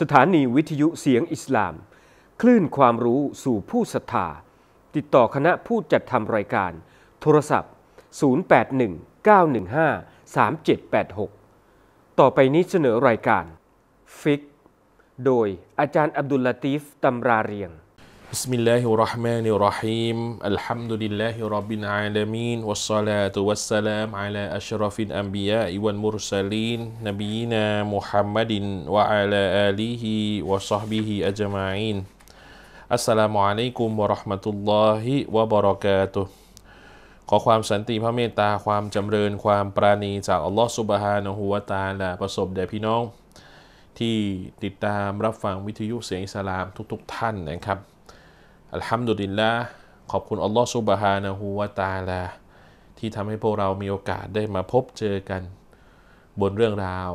สถานี วิทยุเสียงอิสลาม คลื่นความรู้สู่ผู้ศรัทธาติดต่อคณะผู้จัดทำรายการ โทรศัพท์ 0819153786 ต่อไปนี้เสนอรายการฟิกโดยอาจารย์อับดุลลาตีฟตำราเรียง بسم الله الرحمن الرحيم الحمد لله رب العالمين والصلاة والسلام على أشرف الأنبياء والمرسلين نبينا محمد وعلى آله وصحبه أجمعين السلام عليكم ورحمة الله وبركاته ขอความสันติพระเมตตา ความจำเริญความปราณีจากอัลลอฮฺสุบฮานะฮูวาตาลาประสบแด่พี่น้องอัลฮัมดุลิลละขอบคุณอัลลอฮฺซุบฮานะฮูวาตาลาที่ทำให้พวกเรามีโอกาสได้มาพบเจอกัน บนเรื่องราว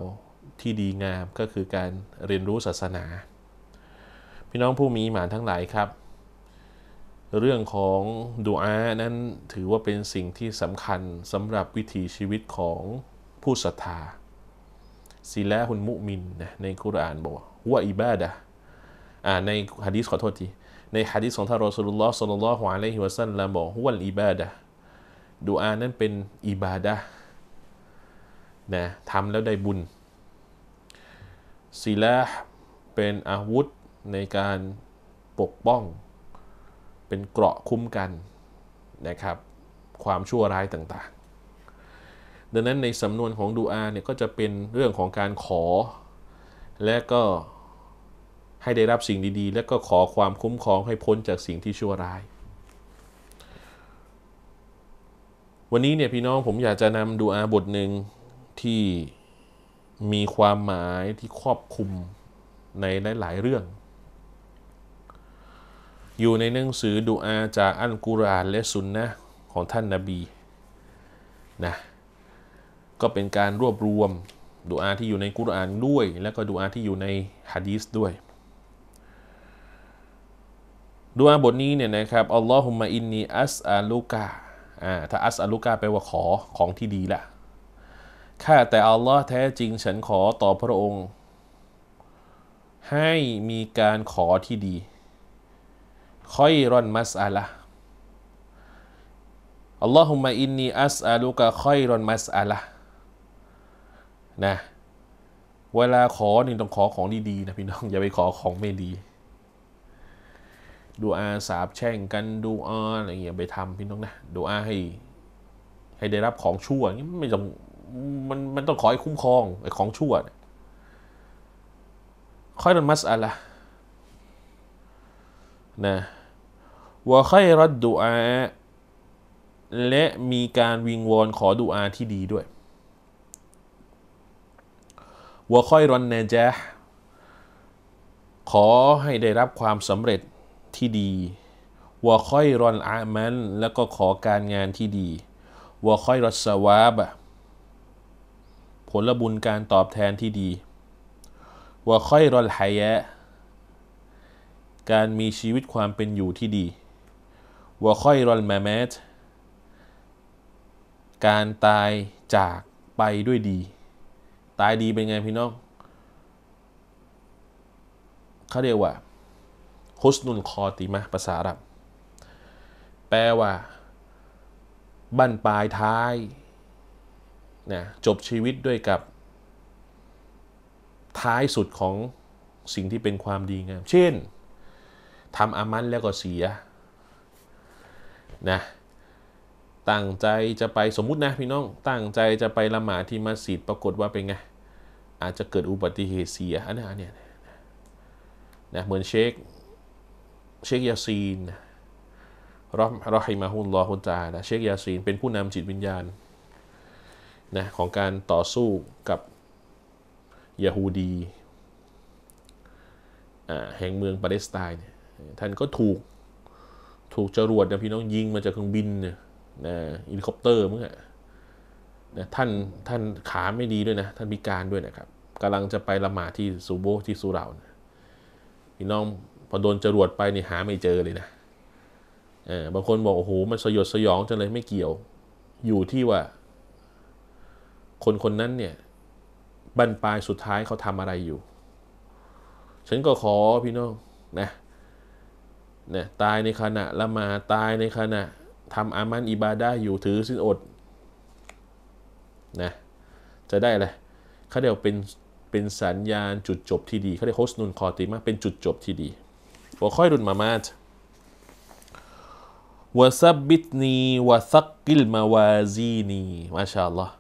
ที่ดีงาม ก็คือการเรียนรู้ศาสนา พี่น้องผู้มีหมานทั้งหลายครับ เรื่องของดูอา นั้นถือว่าเป็นสิ่งที่สำคัญสำหรับวิถีชีวิตของผู้ศรัทธาศีละหุนมุมินนะในคุรานบอกว่าอิบาดะในฮะดีษขอโทษทีในฮะดิษของท่าน รอสลุลลอฮ์สุลลัลฮุอะลัยฮิวะสัลลัมบอกฮุวัลอิบาดะดูอานั้นเป็นอิบาดะนะทำแล้ว ได้ บุญ ศิลาเป็นอาวุธ ในการปกป้อง เป็น เกราะ คุ้มกัน นะครับ ความชั่วร้าย ต่าง ๆ ดังนั้นในสำนวนของดูอาเนี่ย ก็จะเป็นเรื่องของการขอ และก็ให้ได้รับสิ่งดีๆ และก็ขอความคุ้มครองให้พ้นจากสิ่งที่ชั่วร้าย วันนี้เนี่ยพี่น้องผมอยากจะนำดูอาบทหนึ่งที่มีความหมายที่ครอบคลุมในหลาย ๆเรื่อง อยู่ในหนังสือดูอาจากอันกุรอานและสุนนะของท่านนาบีนะ ก็เป็นการรวบรวมดูอาที่อยู่ในกุรอานด้วย และก็ดูอาที่อยู่ในฮะดีสด้วยดูอาบทนี้เนี่ยนะครับ อัลลอฮุมะอินนีอัสอาลูกาอ่า ถ้าอัสอาลูกาแปลว่าขอของที่ดีละะข้าแต่อัลลอฮ์แท้จริงฉันขอต่อพระองค์ ให้มีการขอที่ดี ค่อยรอนมัสอาละอัลลอฮุมะอินนีอัสอาลูกาค่อยรอนมัสอาละนะเวลาขอนี่ต้องขอของดีๆนะพี่น้อง อย่าไปขอของไม่ดีดูอาสาบแช่งกันดูอาอะไรเงี้ยไปทำพี่น้องนะดูอาให้ ให้ได้รับของชั่วนี่ไม่ต้องมันมันต้องขอให้คุ้มครองไอ้ของชั่วค่อยนันมัสอะละนะว่าค่อยรัดดูอาและมีการวิงวอนขอดูอาที่ดีด้วยว่าค่อยรันแนจขอให้ได้รับความสำเร็จที่ดีวะค่อยรอนอามันแล้วก็ขอการงานที่ดีวะค่อยรอสวาบผลบุญการตอบแทนที่ดีวะค่อยรอนหายะ การมีชีวิตความเป็นอยู่ที่ดีวะค่อยรอนแมเแมตการตายจากไปด้วยดี ตายดีเป็นไงพี่น้องเขาเรียกว่าฮุสนุนคอติมะภาษาอับแปลว่าบั้นปลายท้ายนะจบชีวิตด้วยกับท้ายสุดของสิ่งที่เป็นความดีงามเช่นทำอามันแล้วก็เสียนะตั้งใจจะไปสมมุตินะพี่น้องตั้งใจจะไปละหมาดที่มัสยิดปรากฏว่าเป็นไง อาจจะเกิดอุบัติเหตุเสียอันนี้เนี่ยนะเหมือนเชคเชคยาซีนรับรอฮิมาฮุนลอฮุนจาละเชคยาซีน เป็นผู้นำจิตวิญญาณนะของการต่อสู้กับยาฮูดี แห่งเมืองปาเลสไตน์ท่านก็ถูก ถูกจรวดนะพี่น้องยิงมาจากเครื่องบินเนี่ยนะอิลิคอปเตอร์เมื่อนะท่านท่านขาไม่ดีด้วยนะ ท่านพิการด้วยนะครับกำลังจะไปละหมาดที่ซูโบที่ซูเรานะพี่น้องพอโดนจรวดไปนี่หาไม่เจอเลยนะ เออบางคนบอกโอ้โหมันสยดสยองจังเลยไม่เกี่ยว อยู่ที่ว่า คนคนนั้นเนี่ยบรรปลายสุดท้ายเขาทำอะไรอยู่ ฉันก็ขอพี่น้องนะ เนี่ยตายในขณะละมาตายในขณะทำอามันอิบาดาอยู่ถือสินอดนะ จะได้อะไรเขาเรียกเป็นเป็นสัญญาณ จุดจบที่ดีเขาเรียกโฮสนุนคอติมาเป็นจุดจบที่ดีา خ ي ر الممات و ث ั ت ن ิ و ث ق ว م و ا ز ي มา ما شاء ا ل ล์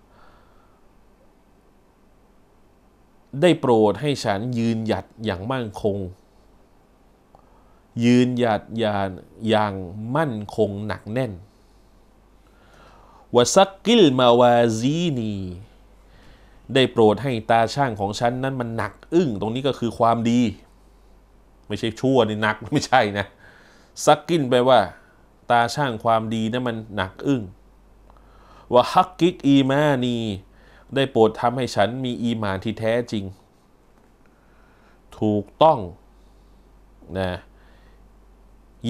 ได้โปรดให้ฉันยืนหยัดอย่างมั่นคง ยืนหยัดอย่างอย่างมั่นคงหนักแน่นวสักกิลมาวาซีนีได้โปรดให้ตาช่างของฉันนั้นมันหนักอึ้งตรงนี้ก็คือความดีไม่ใช่ชั่วนี่นักไม่ใช่นะสักกินไปว่า ตาช่างความดีนะั้นมันหนักอึ้งว่าฮักกิกอีมานีได้โปรดทำให้ฉันมีอีมานที่แท้จริง ถูกต้องนะ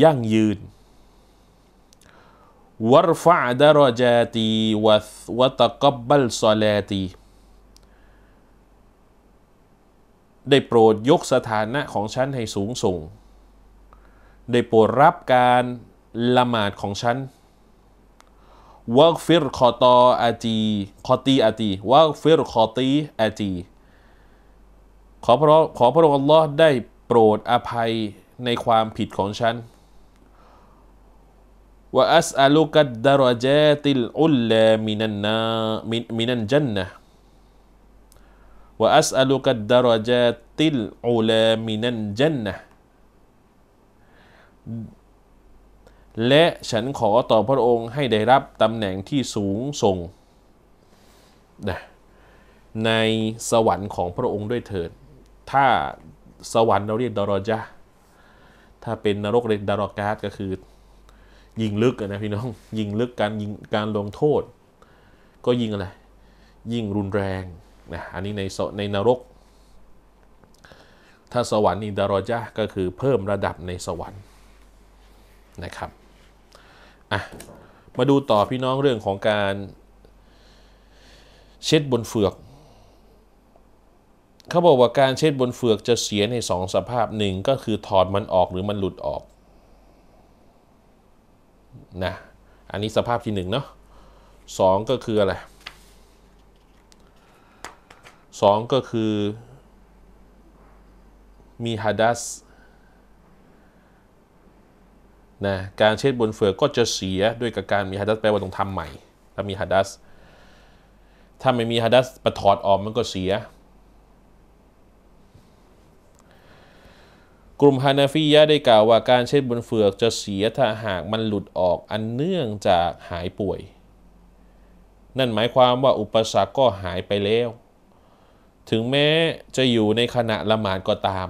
ยั่งยืนวรฟะดารจาตีวัตกับบลซอลาตีได้โปรดยกสถานะของฉันให้สูงส่งได้โปรดรับการละหมาดของฉันวักฟิรคอตออาจีคอตีอาจีวักฟิรคอตีอาจีขอพระขอพระองค์อัลลอฮ์ได้โปรดอภัยในความผิดของฉัน วะอัสอาลูกัดดารเจติลอุลเลมินันนามินันจันนะวะอัสอลุกัดดารจาติลอูลามินันจันนะและฉันขอต่อพระองค์ให้ได้รับตำแหน่งที่สูงส่งนะในสวรรค์ของพระองค์ด้วยเถิด ถ้าสวรรค์เราเรียกดารจาถ้าเป็นนรกเรียกดารกาสก็คือ ยิงลึกนะพี่น้องยิงลึกการยิงการลงโทษ ก็ยิงอะไร ยิงรุนแรงนะอันนี้ในในนรก ถ้าสวรรค์อินดารอจาก็คือเพิ่มระดับในสวรรค์นะครับอ่ะมาดูต่อพี่น้องเรื่องของการเช็ดบนเฟือกเขาบอกว่าการเช็ดบนเฟือกจะเสียในสองสภาพหนึ่งก็คือถอดมันออกหรือมันหลุดออก นะ อันนี้สภาพที่หนึ่งเนาะสองก็คืออะไรสองก็คือมีฮัดัสนะการเช็ดบนเฟือก็จะเสียด้วยกับการมีฮัดัสแปลว่าต้องทำใหม่ถ้ามีฮัดัสถ้าไม่มีฮัดัสประถอดออกมันก็เสีย กลุ่มฮานาฟียะได้กล่าวว่าการเช็ดบนเฟือกจะเสียถ้าหากมันหลุดออกอันเนื่องจากหายป่วย นั่นหมายความว่าอุปสรรคก็หายไปแล้วถึงแม้จะอยู่ในขณะละหมาดก็ตาม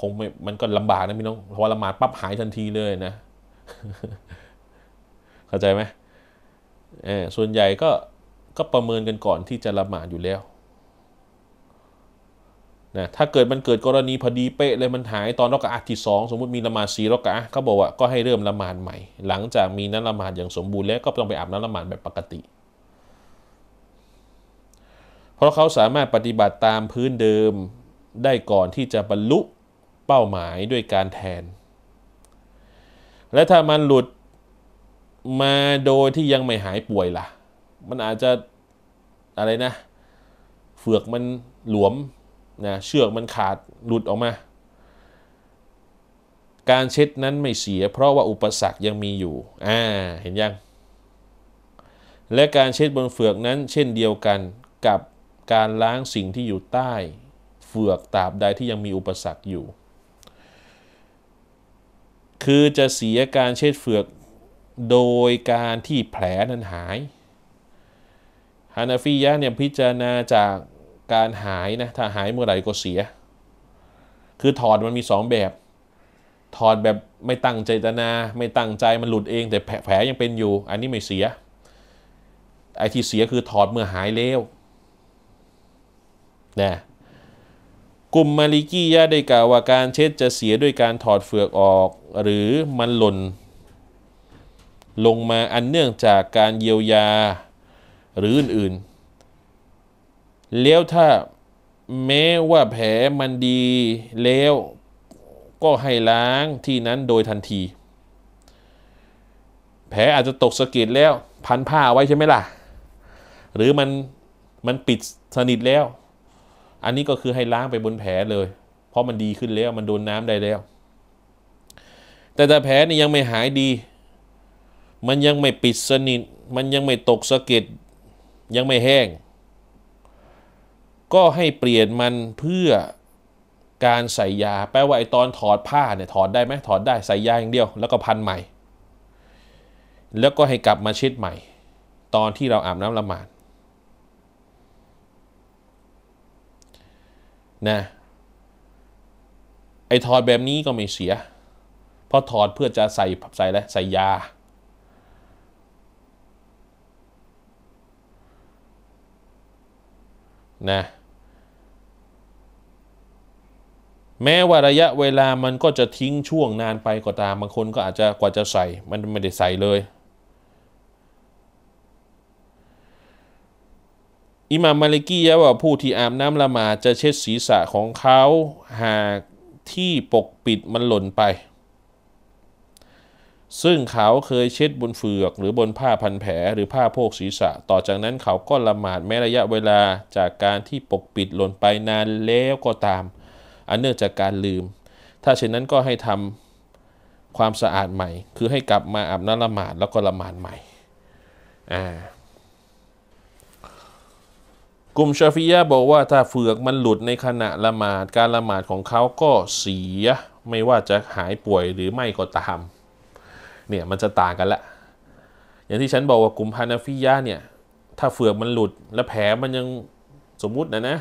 คงมันก็ลำบากนะพี่น้องพอละหมาดปั๊บหายทันทีเลยนะ เข้าใจไหมส่วนใหญ่ก็ก็ประเมินกันก่อนที่จะละหมาดอยู่แล้วนะถ้าเกิดมันเกิดกรณีพอดีเป๊ะเลยมันหายตอนรอกะที่สองสมมติมีละหมาดสี่รอกะเขาบอกว่าก็ให้เริ่มละหมาดใหม่ หลังจากมีนั้นละหมาดอย่างสมบูรณ์แล้ว ก็ต้องไปอาบน้ำละหมาดแบบปกติราะเขาสามารถปฏิบัติตามพื้นเดิมได้ก่อนที่จะบรรลุเป้าหมายด้วยการแทน และถ้ามันหลุดมาโดยที่ยังไม่หายป่วยละ่ะ มันอาจจะอะไรนะเฟือกมันหลวมนะ เชือกมันขาดหลุดออกมา การเช็ดนั้นไม่เสีย เพราะว่าอุปสรรคยังมีอยู่ อ่า เห็นยัง และการเช็ดบนเฟือกนั้น เช่นเดียวกันกับการล้างสิ่งที่อยู่ใต้เฟือกตราบใดที่ยังมีอุปสรรคอยู่ คือจะเสียการเช็ดเฟือกโดยการที่แผลนั้นหาย ฮานาฟียะเนี่ยพิจารณาจากการหายนะ ถ้าหายเมื่อไหร่ก็เสีย คือถอดมันมีสองแบบ ถอดแบบไม่ตั้งใจนาไม่ตั้งใจมันหลุดเองแต่แผลยังเป็นอยู่ อันนี้ไม่เสีย ไอ้ที่เสียคือถอดเมื่อหายแล้วนะกลุ่มมาลิกียะได้กล่าวว่าการเช็ดจะเสียด้วยการถอดเฟือกออกหรือมันหล่น ลงมาอันเนื่องจากการเยียวยาหรืออื่นๆแล้วถ้าแม้ว่าแผลมันดีแล้วก็ให้ล้างที่นั้นโดยทันที แผลอาจจะตกสะเก็ดแล้วพันผ้าไว้ใช่ไหมล่ะ หรือมันมันปิดสนิทแล้วอันนี้ก็คือให้ล้างไปบนแผลเลย เพราะมันดีขึ้นแล้วมันโดนน้ำได้แล้ว แต่แต่แผลนี่ยังไม่หายดี มันยังไม่ปิดสนิทมันยังไม่ตกสะเก็ดยังไม่แห้ง ก็ให้เปลี่ยนมันเพื่อการใส่ยาแปลว่าไอตอนถอดผ้าเนี่ยถอดได้ไหมถอดได้ใส่ยาอย่างเดียว แล้วก็พันใหม่ แล้วก็ให้กลับมาเช็ดใหม่ ตอนที่เราอาบน้ำละหมาดนะไอ้ถอดแบบนี้ก็ไม่เสีย เพราะถอดเพื่อจะใส่ใส่และใส่ยา นะ แม้ว่าระยะเวลา มันก็จะทิ้งช่วงนานไปก็ตาม บางคน ก็อาจจะกว่าจะใส่ มัน ไม่ได้ใส่เลยอิมามมาลิกียะว่าผู้ที่อาบน้ำละหมาดจะเช็ดศีรษะของเขาหากที่ปกปิดมันหล่นไป ซึ่งเขาเคยเช็ดบนเฟือกหรือบนผ้าพันแผลหรือผ้าโพกศีรษะ ต่อจากนั้นเขาก็ละหมาดแม้ระยะเวลาจากการที่ปกปิดหล่นไปนานแล้วก็ตาม อันเนื่องจากการลืม ถ้าเช่นนั้นก็ให้ทำความสะอาดใหม่ คือให้กลับมาอาบน้ำละหมาดแล้วก็ละหมาดใหม่อ่ากลุ่มชาฟิยะบอกว่าถ้าเฟือกมันหลุดในขณะละหมาดการละหมาดของเขาก็เสียไม่ว่าจะหายป่วยหรือไม่ก็ตามเนี่ยมันจะต่างกันละอย่างที่ฉันบอกว่ากลุ่มฮานาฟิยะเนี่ยถ้าเฟือกมันหลุดและแผลมันยังสมมุตินะนะ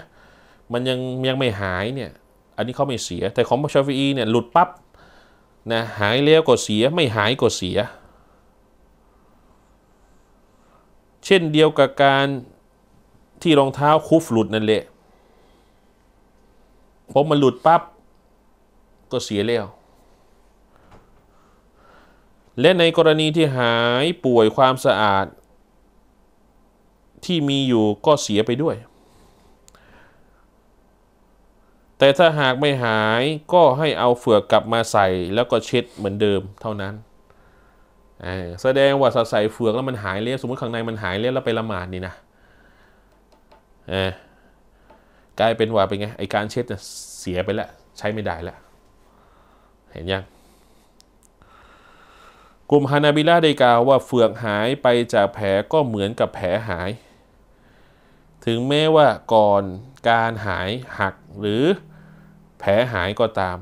มันยังยังไม่หายเนี่ยอันนี้เขาไม่เสีย แต่ของชาฟิอีเนี่ยหลุดปับ๊บนะหายแล้วก็เสียไม่หายก็เสีย เช่นเดียวกับการที่รองเท้าคุฟหลุดนั่นแหละพอมันหลุดปั๊บก็เสียแล้วและในกรณีที่หายป่วยความสะอาดที่มีอยู่ก็เสียไปด้วย แต่ถ้าหากไม่หายก็ให้เอาเฟือกกลับมาใส่แล้วก็เช็ดเหมือนเดิมเท่านั้น แสดงว่าใส่เฟือกแล้วมันหายแล้วสมมติข้างในมันหายแล้วแล้วไปละหมาดนี่นะกลายเป็นว่าเป็นไง ไอการเช็ดเสียไปแล้ว ใช้ไม่ได้แล้ว เห็นยังกลุ่มฮานาบิล่าได้กล่าวว่าเฟืองหายไปจากแผลก็เหมือนกับแผลหาย ถึงแม้ว่าก่อนการหายหักหรือแผลหายก็ตาม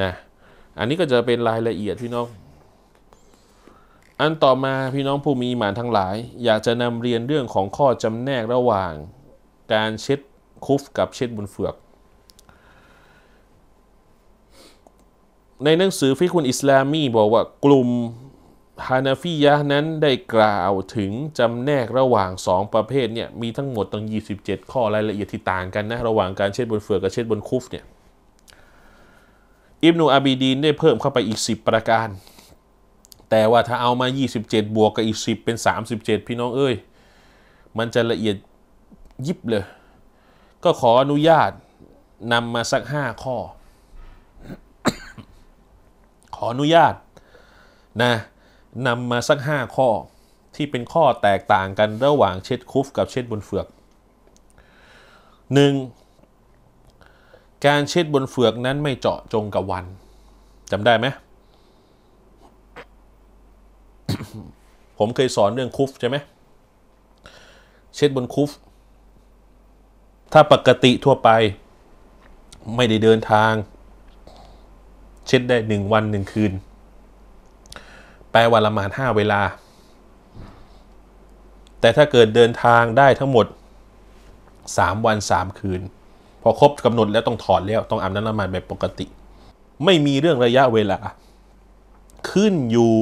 นะอันนี้ก็จะเป็นรายละเอียดพี่น้องอันต่อมาพี่น้องผู้มีหมานทั้งหลาย อยากจะนำเรียนเรื่องของข้อจำแนกระหว่างการเช็ดคุฟ กับเช็ดบนเฟือก ในหนังสือฟิกุนอิสลามีบอกว่ากลุ่มฮานาฟียะนั้นได้กล่าวถึงจำแนกระหว่าง2 ประเภทเนี่ยมีทั้งหมดตั้ง27 ข้อรายละเอียดที่ต่างกันนะระหว่างการเช็ดบนเฟือกกับเช็ดบนคุฟเนี่ยอิบนูอาบีดีนได้เพิ่มเข้าไปอีก10ประการแต่ว่าถ้าเอามา 27 บวกกับอีก10เป็น 37 พี่น้องเอ้ย มันจะละเอียดยิบเลย ก็ขออนุญาตนำมาสัก 5 ข้อ ขออนุญาตนะนำมาสัก 5 ข้อที่เป็นข้อแตกต่างกันระหว่างเช็ดคุฟกับเช็ดบนเฟือก 1. การเช็ดบนเฟือกนั้นไม่เจาะจงกับวันจำได้ไหมผมเคยสอนเรื่องคุฟใช่ไหมเช็ดบนคุฟ ถ้าปกติทั่วไป ไม่ได้เดินทาง เช็ดได้หนึ่งวันหนึ่งคืนแปลวันละมาณห้าเวลา แต่ถ้าเกิดเดินทางได้ทั้งหมดสามวันสามคืน พอครบกำหนดแล้วต้องถอดแล้วต้องอาบน้ำละหมาดแบบปกติ ไม่มีเรื่องระยะเวลา ขึ้นอยู่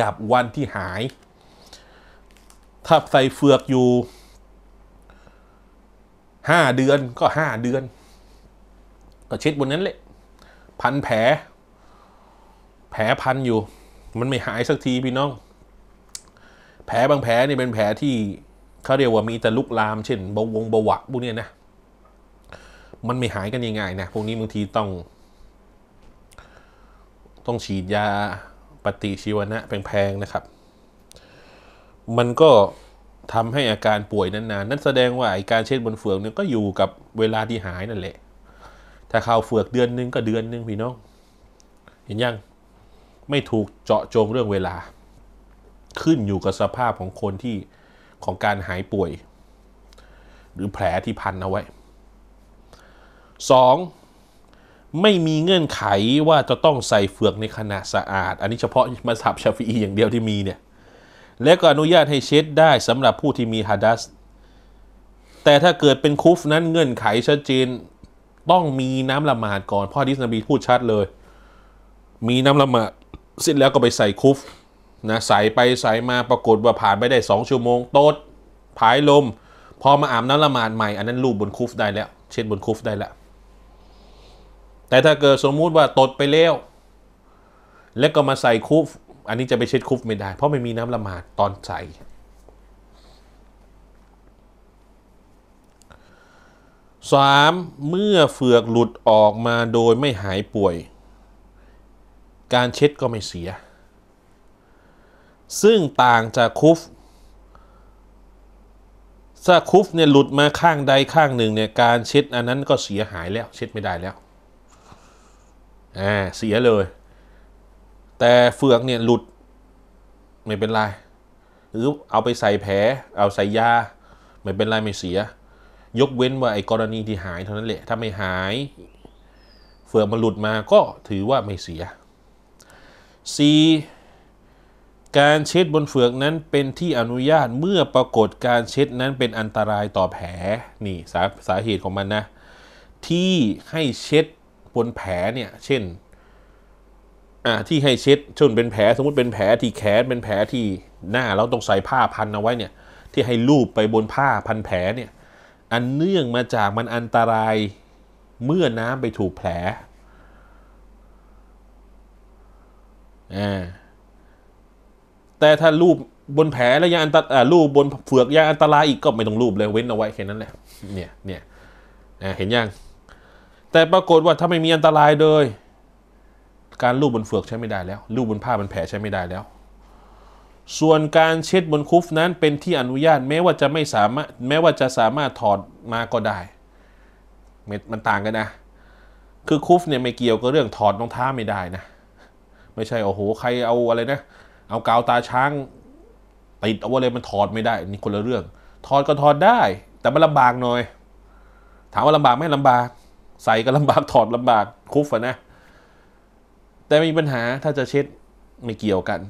กับวันที่หาย ถ้าใส่เฟือกอยู่ ห้าเดือนก็ห้า เดือนก็เช็ดบนนั้นแหละ พันแผลแผลพันอยู่ มันไม่หายสักทีพี่น้อง แผลบางแผลนี่เป็นแผลที่ เขาเรียกว่ามีแต่ลุกลาม เช่นบวงบวะพวกเนี้ยนะ มันไม่หายกันยังไงนะ พวกนี้บางทีต้อง ต้องฉีดยาปฏิชีวนะแพงๆนะครับ มันก็ทำให้อาการป่วยนานๆ นั่นแสดงว่าไอการเช็ดบนเฟืองเนี่ยก็อยู่กับเวลาที่หายนั่นแหละ ถ้าเข้าเฟือกเดือนนึงก็เดือนนึงพี่น้อง เห็นยัง ไม่ถูกเจาะจงเรื่องเวลา ขึ้นอยู่กับสภาพของคนที่ของการหายป่วย หรือแผลที่พันเอาไว้สองไม่มีเงื่อนไขว่าจะต้องใส่เฟือกในขนาดสะอาด อันนี้เฉพาะมัสับชาฟีอีอย่างเดียวที่มีเนี่ย และก็อนุญาตให้เช็ดได้สำหรับผู้ที่มีฮัดัส แต่ถ้าเกิดเป็นคุฟนั้นเงื่อนไขชัดเจน ต้องมีน้ำละหมาดก่อนพ่อดิสนบีพูดชัดเลย มีน้ำละหมาดเสร็จแล้วก็ไปใส่คุฟนะใส่ไป ใส่มาปรากฏว่าผ่านไปได้สองชั่วโมงโต๊ดผายลมพอมาอาบน้ำละหมาดใหม่ อันนั้นลูบบนคุฟได้แล้วเช็ดบนคุฟได้แล้วแต่ถ้าเกิดสมมุติว่าตดไปแล้ว แล้วก็มาใส่ คุฟ อันนี้จะ ไปเช็ดคุฟ ไม่ได้ เพราะ ไม่ มีน้ำละหมาดตอน ใส่สามเมื่อเฟือกหลุดออกมาโดยไม่หายป่วย การเช็ดก็ไม่เสีย ซึ่งต่างจากคุฟ ถ้า คุฟเนี่ยหลุดมาข้างใดข้างหนึ่งเนี่ย การเช็ดอันนั้นก็เสียหายแล้วเช็ดไม่ได้แล้วอ่าเสียเลย แต่เฟือกเนี่ย หลุดไม่เป็นไรหรือเอาไปใส่แผลเอาใส่ยาไม่เป็นไร ไม่เสีย ยกเว้นว่าไอ้กรณีที่หายเท่านั้นแหละถ้าไม่หายเฟือกมันหลุดมาก็ถือว่าไม่เสีย C การเช็ดบนเฟือกนั้นเป็นที่อนุญาตเมื่อปรากฏการเช็ดนั้นเป็นอันตรายต่อแผลนี่สาสาเหตุของมันนะที่ให้เช็ดบนแผลเนี่ย เช่น อ่าที่ให้เช็ดเช่นเป็นแผลสมมติเป็นแผลที่แขนเป็นแผลที่หน้าเราต้องใส่ผ้าพันเอาไว้ เนี่ย ที่ให้ลูบไปบนผ้าพันแผลเนี่ย อันเนื่องมาจากมันอันตรายเมื่อน้ำไปถูกแผล อ่าแต่ถ้ารูปบนแผลแล้วยังอันตรายรูปบนเฟือกยังอันตรายอีกก็ไม่ต้องรูปเลยเว้นเอาไว้แค่นั้นแหละเนี่ยเนี่ยเห็นยังแต่ปรากฏว่าถ้าไม่มีอันตรายเลยการลูบบนเฟือกใช้ไม่ได้แล้ว ลูบบนผ้าบนแผลใช้ไม่ได้แล้ว ส่วนการเช็ดบนคุฟนั้นเป็นที่อนุญาตแม้ว่าจะไม่สามารถแม้ว่าจะสามารถถอดมาก็ได้มันต่างกันนะ คือคุฟเนี่ยไม่เกี่ยวกับเรื่องถอดรองเท้าไม่ได้นะ ไม่ใช่โอ้โห ใครเอาอะไรนะ เอากาวตาช้างติดเอาอะไรมันถอดไม่ได้นี่คนละเรื่องถอดก็ถอดได้ แต่มันลำบากหน่อย ถามว่าลำบากไหมลำบากใส่ก็ลำบาก ถอดลำบากคุฟอะนะ แต่มีปัญหาถ้าจะเช็ดไม่เกี่ยวกัน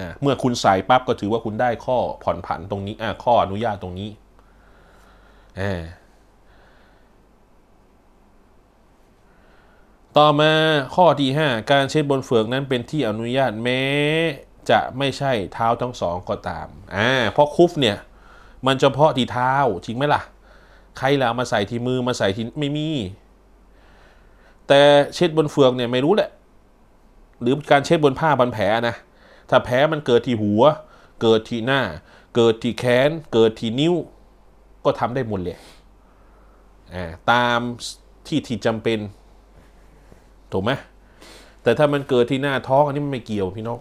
นะเมื่อคุณใส่ปั๊บก็ถือว่าคุณได้ข้อผ่อนผันตรงนี้อข้ออนุญาตตรงนี้ ต่อมาข้อที่ 5 การเช็ดบนเฟืองนั้นเป็นที่อนุญาตแม้ จะไม่ใช่เท้าทั้งสองก็ตาม อ่าเพราะคุฟ เนี่ย มันเฉพาะที่เท้า จริงไหมล่ะใครละเอามาใส่ที่มือมาใส่ที่ไม่มี แต่เช็ดบนเฟืองเนี่ยไม่รู้แหละ หรือการเช็ดบนผ้าบันแผลนะถ้าแผลมันเกิดที่หัว เกิดที่หน้า เกิดที่แขน เกิดที่นิ้ว ก็ทำได้หมดเลยตามที่ที่จำเป็นถูกไหมแต่ถ้ามันเกิดที่หน้าท้อง อันนี้มันไม่เกี่ยวพี่นก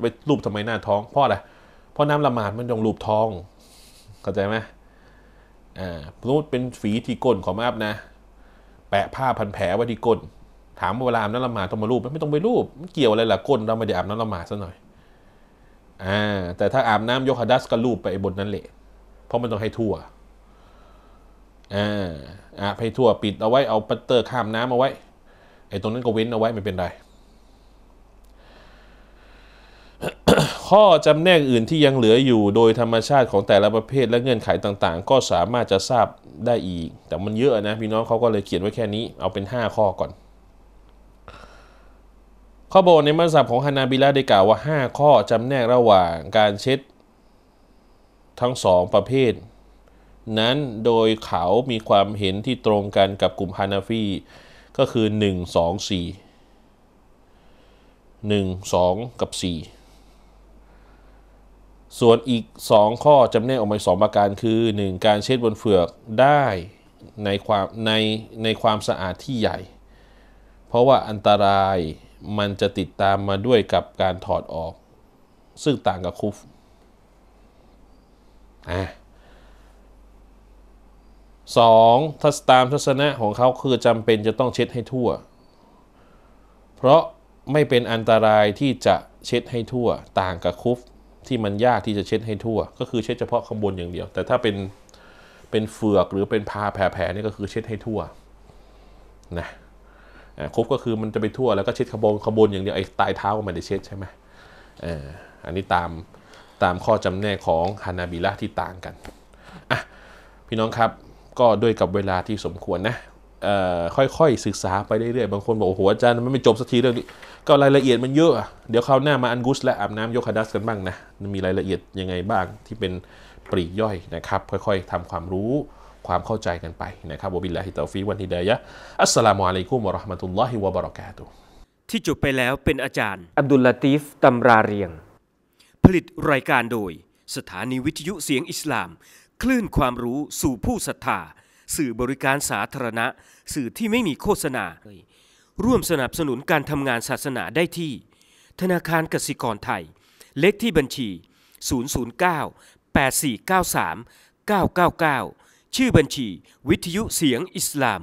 ไปรูปทำไมหน้าท้องเพราะอะไรเพราะน้ำละหมาดมันต้องรูปท้องเข้าใจไหมอ่าสมมติเป็นฝีที่ก้นขอมาอับนะแปะผ้าพันแผลไว้ที่ก้นถามเวลาอาบน้ำละหมาดต้องมารูปไม่ต้องไปรูปมันเกี่ยวอะไรล่ะก้นเราไม่ได้อาบน้ำละหมาดซะหน่อยอ่าแต่ถ้าอาบน้ำยกฮดัสก็รูปไปบนนั้นแหละ เพราะมันต้องให้ทั่วอ่าอาให้ทั่วปิดเอาไว้เอาปัตเตอร์ข้ามน้ำเอาไว้ไอ้ตรงนั้นก็เว้นเอาไว้ไม่เป็นไรข้อจำแนกอื่นที่ยังเหลืออยู่โดยธรรมชาติของแต่ละประเภทและเงื่อนไขต่างๆ ก็สามารถจะทราบได้อีก แต่มันเยอะนะพี่น้องเขาก็เลยเขียนไว้แค่นี้ เอาเป็น 5 ข้อก่อน ข้อบนในมัสยิดของฮานาบิลาได้กล่าวว่า 5 ข้อจำแนกระหว่างการเช็ดทั้งสองประเภท นั้นโดยเขามีความเห็นที่ตรงกันกับกลุ่มฮานาฟีก็คือ 1 2 4 1 2 กับ 4ส่วนอีก 2 ข้อจำแนกออกมา 2 ประการคือ 1. การเช็ดบนเฟือกได้ในความในในความสะอาดที่ใหญ่ เพราะว่าอันตรายมันจะติดตามมาด้วยกับการถอดออกซึ่งต่างกับคุฟอสองทัศตามทัศนะของเขาคือจำเป็นจะต้องเช็ดให้ทั่ว เพราะไม่เป็นอันตรายที่จะเช็ดให้ทั่วต่างกับคุฟที่มันยากที่จะเช็ดให้ทั่ว ก็คือเช็ดเฉพาะข้างบนอย่างเดียว แต่ถ้าเป็นเป็นเฟือกหรือเป็นพาแผลๆนี่ก็คือเช็ดให้ทั่วนะครบก็คือมันจะไปทั่วแล้วก็เช็ดขบวนขบวนอย่างเดียวไอ้ตายเท้าก็ไม่ได้เช็ดใช่ไหมอันนี้ตาม ตามข้อจำแนกของฮานาบิละที่ต่างกันอ่ะพี่น้องครับ ก็ด้วยกับเวลาที่สมควรนะค่อยๆ ศึกษาไปเรื่อยๆ บางคนบอกโอ้โหอาจารย์มันไม่จบสักทีเรื่องนี้ก็รายละเอียดมันเยอะ เดี๋ยวคราวหน้ามาอันกุสและอาบน้ำยกคดัสกันบ้างนะ มีรายละเอียดยังไงบ้างที่เป็นปรีย่อยนะครับ ค่อยๆทำความรู้ความเข้าใจกันไปนะครับวบิลลาฮิตาฟีวันฮิดายะอัสสลามุอะลัยกุมวะราะห์มะตุลลอฮิวะบะเราะกาตุ ที่จบไปแล้วเป็นอาจารย์อับดุลลาตีฟตาราเรียง ผลิตรายการโดยสถานีวิทยุเสียงอิสลาม คลื่นความรู้สู่ผู้ศรัทธาสื่อบริการสาธารณะ สื่อที่ไม่มีโฆษณา ร่วมสนับสนุนการทำงานศาสนาได้ที่ ธนาคารกสิกรไทย เลขที่บัญชี 009 8493 999 ชื่อบัญชีวิทยุเสียงอิสลาม